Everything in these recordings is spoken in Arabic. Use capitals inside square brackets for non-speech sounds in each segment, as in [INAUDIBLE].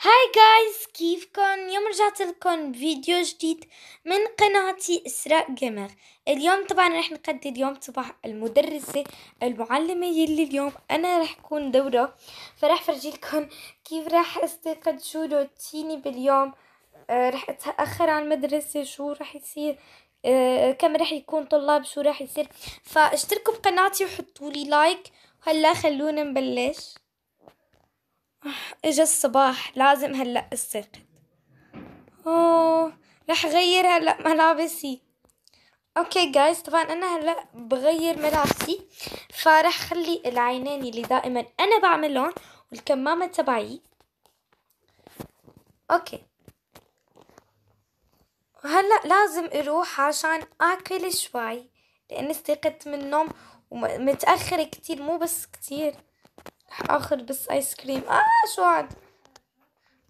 هاي جايز كيفكن اليوم رجعت لكم فيديو جديد من قناتي اسراء جيمر اليوم طبعا رح نقدم اليوم صباح المدرسة المعلمة يلي اليوم انا رح كون دوره فرح فرجي لكم كيف رح استيقظ شو روتيني باليوم آه، رح اتأخر عن المدرسة شو رح يصير آه، كم رح يكون طلاب شو رح يصير فاشتركوا بقناتي وحطولي لايك هلا خلونا نبلش اجا الصباح لازم هلأ استيقظ اوه رح غير هلأ ملابسي اوكي جايز طبعا انا هلا بغير ملابسي فرح خلي العينين اللي دائما انا بعملهم والكمامه تبعي اوكي وهلأ لازم اروح عشان اكل شوي لاني استيقظت من النوم ومتاخر كتير مو بس كتير راح بس ايس كريم اه شو عاد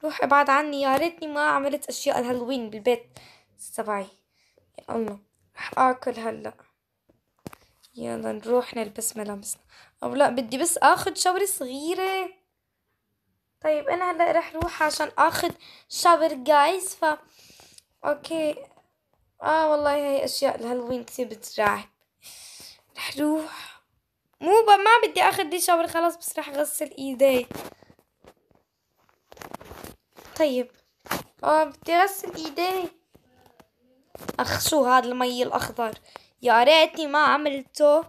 روح ابعد عني يا ريتني ما عملت اشياء الهالوين بالبيت تبعي يا الله راح اكل هلا يلا نروح نلبس ملابسنا او لا بدي بس اخذ شاور صغيره طيب انا هلا رح روح عشان اخذ شاور جايز ف اوكي اه والله هاي اشياء الهالوين كثير بترعب رح روح مو ما بدي اخذ دي شاور خلاص بس راح اغسل ايدي طيب اه بدي اغسل ايدي اخ شو هذا المي الاخضر يا ريتني ما عملته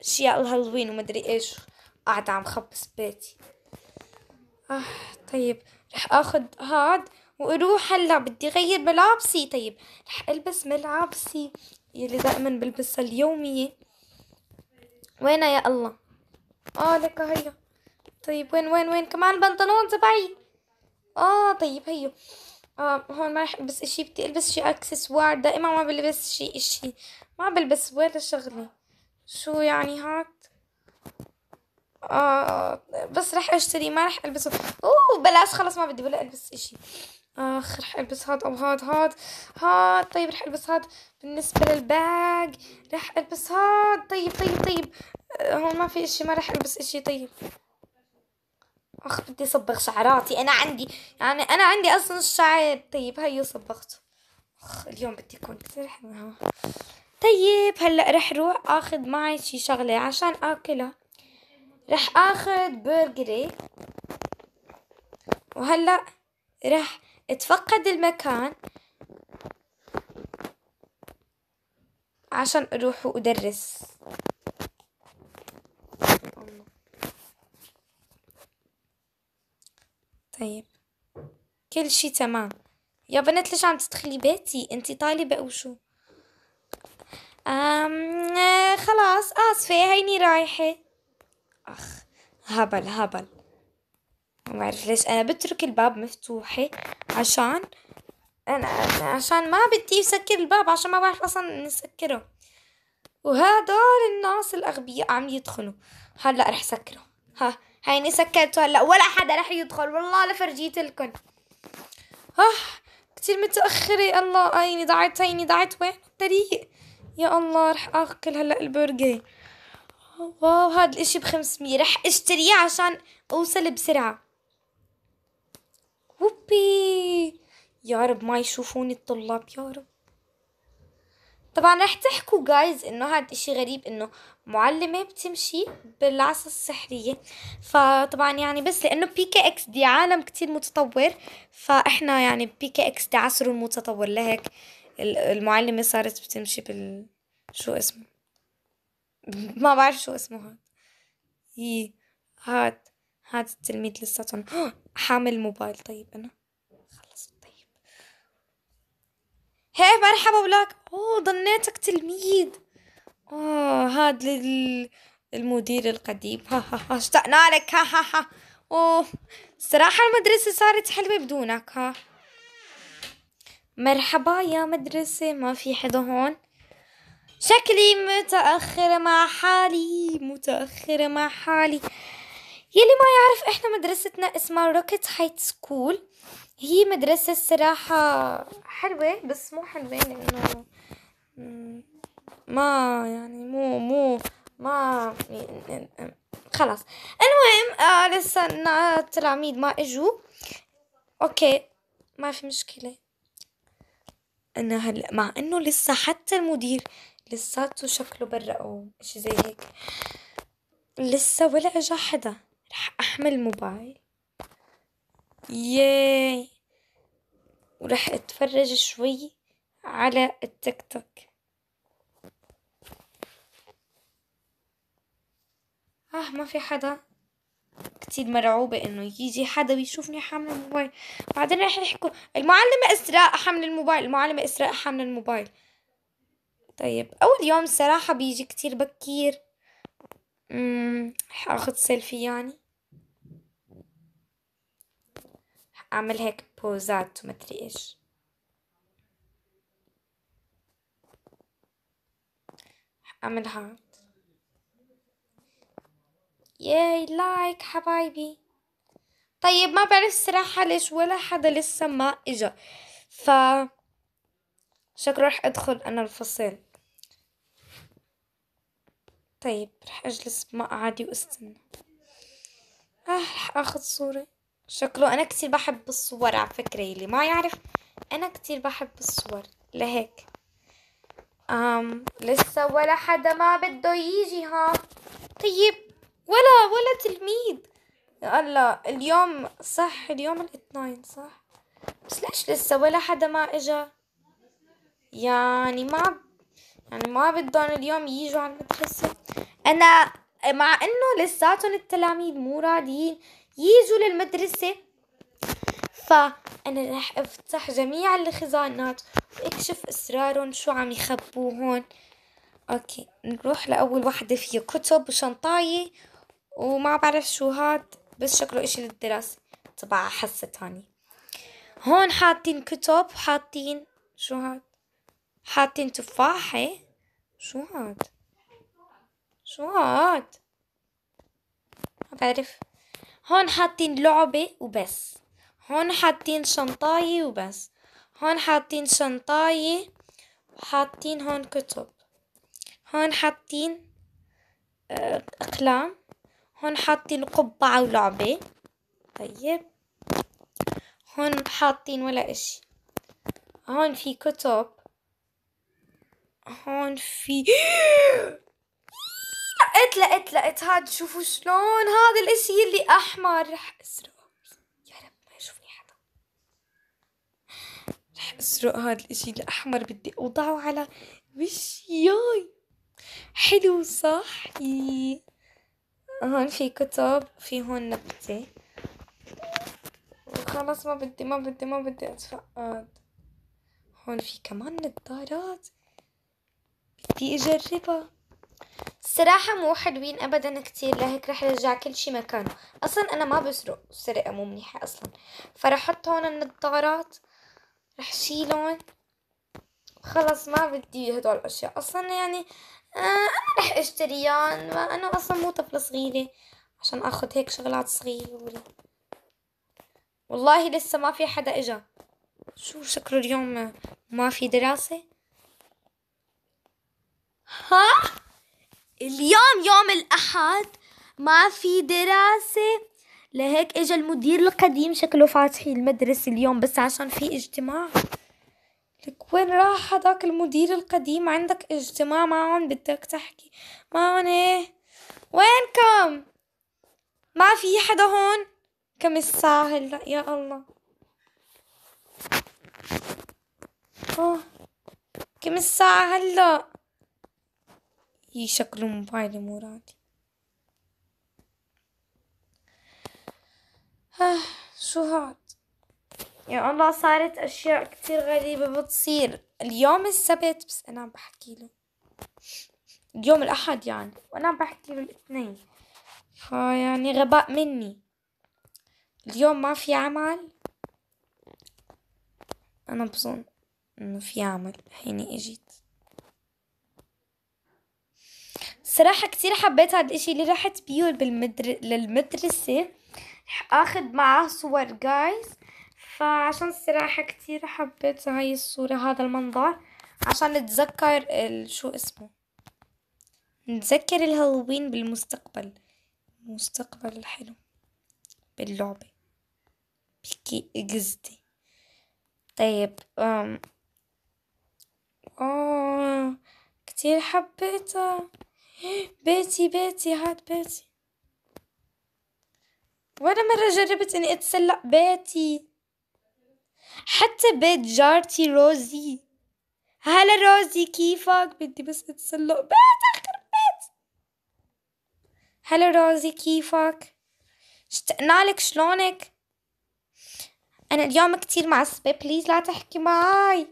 اشياء الهالوين ومدري ايش قاعدة عم خبص بيتي آه طيب رح اخذ هاد واروح هلا بدي اغير ملابسي طيب رح البس ملابسي يلي دائما بلبسها اليومية وينها يا الله اه لك هيا طيب وين وين وين كمان البنطلون تبعي اه طيب هيو اه هون ما رح البس اشي بدي البس شي اكسسوار دائما ما بلبس شي اشي ما بلبس ولا شغلة شو يعني هاد آه بس رح اشتري ما رح البسه اوه بلاش خلص ما بدي ولا البس اشي اخ رح البس هاد او هاد هاد هاد طيب رح البس هاد بالنسبة للباج رح البس هاد طيب طيب طيب آه، هون ما في اشي ما رح البس اشي طيب اخ بدي صبغ شعراتي انا عندي يعني انا عندي اصلا الشعر طيب هيو صبغته اخ اليوم بدي اكون كثير حلوة طيب هلا رح روح اخذ معي شي شغلة عشان اكلها رح اخذ برجري وهلا رح اتفقد المكان عشان أروح وأدرس طيب كل شي تمام يا بنت ليش عم تدخلي بيتي انتي طالبة او شو أم... خلاص آسفة هيني رايحة أخ هبل هبل ما بعرف ليش انا بترك الباب مفتوحي عشان انا عشان ما بدي اسكر الباب عشان ما بعرف اصلا نسكره وهدول الناس الاغبياء عم يدخلوا هلا رح سكره ها هيني سكرته هلا ولا حدا رح يدخل والله لفرجيت لكم ها كتير متأخرة الله عيني ضعت عيني ضعت وين الطريق يا الله رح اكل هلا البرجر واو هاد الاشي بخمسمية رح اشتريه عشان اوصل بسرعة وبي يا رب ما يشوفوني الطلاب يا رب طبعا رح تحكوا جايز انه هاد اشي غريب انه معلمة بتمشي بالعصا السحرية فطبعا يعني بس لانه بي كي اكس دي عالم كتير متطور فاحنا يعني بي كي اكس دي عصره المتطور لهيك المعلمة صارت بتمشي بال شو اسمه [LAUGHS] ما بعرف شو اسمه هاد يي إيه، هاد هذا التلميذ تن... [GASPS] حامل موبايل طيب انا خلص طيب هاي مرحبا بلاك اوه ضنيتك تلميذ اوه هاد لل... المدير القديم ها ها ها اشتقنا لك ها ها ها اوه صراحة المدرسة صارت حلوة بدونك ها مرحبا يا مدرسة ما في حدا هون شكلي متأخرة مع حالي متأخرة مع حالي يلي ما يعرف احنا مدرستنا اسمها روكيت هايت سكول هي مدرسة الصراحة حلوة بس مو حلوة لانه ما يعني مو مو ما يعني، خلاص المهم آه لسه التلاميذ ما اجوا اوكي ما في مشكلة انا هلا مع انه لسه حتى المدير لساته شكله برا او اشي زي هيك لسه ولا اجا حدا راح احمل موبايل ياي وراح اتفرج شوي على التيك توك اه ما في حدا كتير مرعوبة انه يجي حدا ويشوفني حامل الموبايل بعدين رح يحكوا المعلمة اسراء حامل الموبايل المعلمة اسراء حامل الموبايل طيب اول يوم الصراحة بيجي كتير بكير امم رح اخذ سيلفي يعني اعمل هيك بوزات ومدري ايش اعمل هاد ياي لايك حبايبي طيب ما بعرف الصراحة ليش ولا حدا لسه ما اجا ف شكرا رح ادخل انا الفصل طيب رح اجلس ما عادي واستنى آه رح اخذ صورة شكله انا كتير بحب الصور على فكرة اللي ما يعرف انا كتير بحب الصور لهيك أم لسه ولا حدا ما بده يجي ها طيب ولا ولا تلميذ يا الله اليوم صح اليوم الاثنين صح بس ليش لسه ولا حدا ما اجا يعني ما يعني ما بدهم اليوم يجوا على المدرسة انا مع انه لساتهم التلاميذ مو راضيين يجوا للمدرسة فأنا رح أفتح جميع الخزانات وأكشف أسرارهم شو عم هون أوكي نروح لأول وحدة فيه كتب وشنطاية وما بعرف شو هاد بس شكله إشي للدراسة تبع حصة تاني هون حاطين كتب وحاطين شو هاد حاطين تفاحة إيه؟ شو هاد شو هاد ما بعرف هون حاطين لعبة وبس هون حاطين شنطاية وبس هون حاطين شنطاية وحاطين هون كتب هون حاطين آه، أقلام هون حاطين قبعة ولعبة طيب هون حاطين ولا اشي هون في كتب هون في [GASPS] [GASPS] لقيت لقيت هاد شوفوا شلون هذا الاشي اللي احمر رح اسرقه يا رب ما يشوفني حدا رح اسرق هاد الاشي الاحمر بدي اوضعه على ياي حلو صح هون في كتب في هون نبتة خلاص ما بدي ما بدي ما بدي اتفقد هون في كمان نظارات بدي اجربها الصراحة مو حلوين أبدا كتير لهيك رح ارجع كل شي مكانه أصلا أنا ما بسرق السرقة مو منيحة أصلا فرح أحط هون النظارات رح شيلهم خلص ما بدي هدول الأشياء أصلا يعني آه أنا رح اشتريان أنا أصلا مو طفلة صغيرة عشان اخذ هيك شغلات صغيرة والله لسه ما في حدا إجا شو شكله اليوم ما في دراسة ها اليوم يوم الأحد ما في دراسة لهيك اجى المدير القديم شكله فاتحي المدرسة اليوم بس عشان في اجتماع لك وين راح هذاك المدير القديم عندك اجتماع معهم بدك تحكي معهم ايه وينكم ما في حدا هون كم الساعة هلا يا الله اه كم الساعة هلأ هي موبايلي مو راضي آه شو هاد يا الله صارت أشياء كتير غريبة بتصير اليوم السبت بس أنا عم بحكي له اليوم الأحد يعني وأنا عم بحكي له الاثنين فيعني غباء مني اليوم ما في عمل أنا بظن إنه في عمل حيني إجيت صراحة كتير حبيت هاد الاشي اللي رحت بيه بالمدر... للمدرسة اخذ اخد معه صور جايز فعشان الصراحة كتير حبيت هاي الصورة هذا المنظر عشان نتذكر ال... شو اسمه نتذكر الهالوين بالمستقبل المستقبل الحلو باللعبة بكي قصدي طيب أم. آه كتير حبيتها بيتي بيتي هاد بيتي ولا مرة جربت اني اتسلق بيتي حتى بيت جارتي روزي هلا روزي كيفك بدي بس اتسلق بيت اخر بيت هلا روزي كيفك اشتقنا لك شلونك انا اليوم كتير معصبة بليز لا تحكي معاي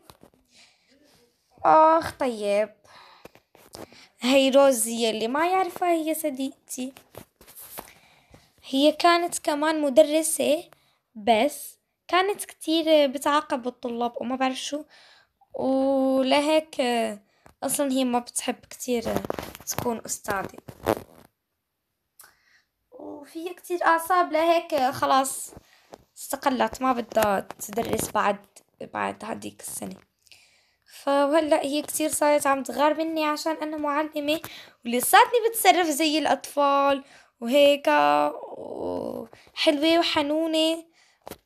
اخ طيب هاي روزي اللي ما يعرفها هي صديقتي هي كانت كمان مدرسة بس كانت كتير بتعاقب الطلاب وما بعرف شو ولهيك أصلا هي ما بتحب كتير تكون أستاذة وفي كتير أعصاب لهيك خلاص استقلت ما بدها تدرس بعد بعد هديك السنه فهلا هي كتير صارت عم تغار مني عشان انا معلمة ولساتني بتصرف زي الاطفال وهيك وحلوة وحنونة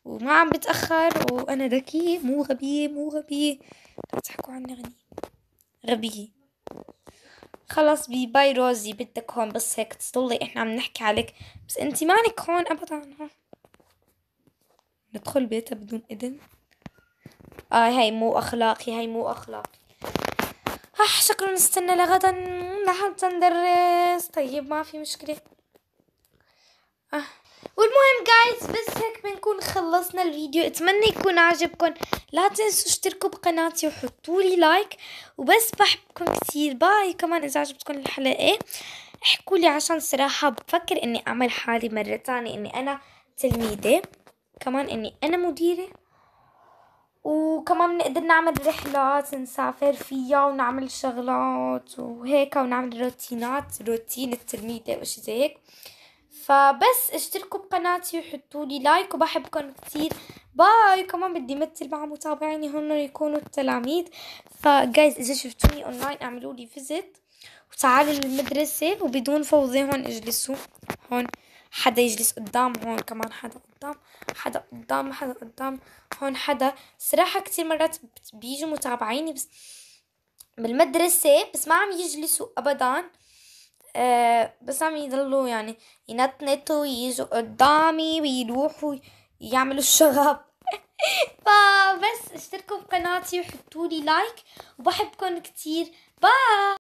وما عم بتأخر وأنا ذكية مو غبية مو غبية لا تحكوا عني غني غبية خلص بي باي روزي بدك هون بس هيك تضلي احنا عم نحكي عليك بس انتي مانك هون ابدا هون ندخل بيتها بدون اذن آه هاي مو أخلاقي هاي مو أخلاقي آه شكرا نستنى لغدا لحتى ندرس طيب ما في مشكلة آه. والمهم جايز بس هيك بنكون خلصنا الفيديو اتمنى يكون عجبكم لا تنسوا اشتركوا بقناتي وحطوا لي لايك وبس بحبكم كثير باي كمان اذا عجبتكم الحلقه احكوا لي عشان صراحه بفكر اني اعمل حالي مره ثانيه اني انا تلميذه كمان اني انا مديره وكمان بنقدر نعمل رحلات نسافر فيها ونعمل شغلات وهيك ونعمل روتينات روتين التلميذة وشي زي هيك فبس اشتركوا بقناتي وحطوا لي لايك وبحبكم كتير باي كمان بدي مثل مع متابعيني هن يكونوا التلاميذ فجايز اذا شفتوني اونلاين اعملوا لي فيزيت وتعالوا للمدرسة وبدون فوضى هون اجلسوا هون حدا يجلس قدام هون كمان حدا قدام حدا قدام حدا قدام هون حدا صراحة كتير مرات بيجوا متابعيني بس بالمدرسة بس ما عم يجلسوا أبدا آه، بس عم يضلوا يعني ينطنطوا يجوا قدامي ويروحوا يعملوا الشغب [LAUGHS] فبس اشتركوا بقناتي وحطولي لايك وبحبكم كتير باي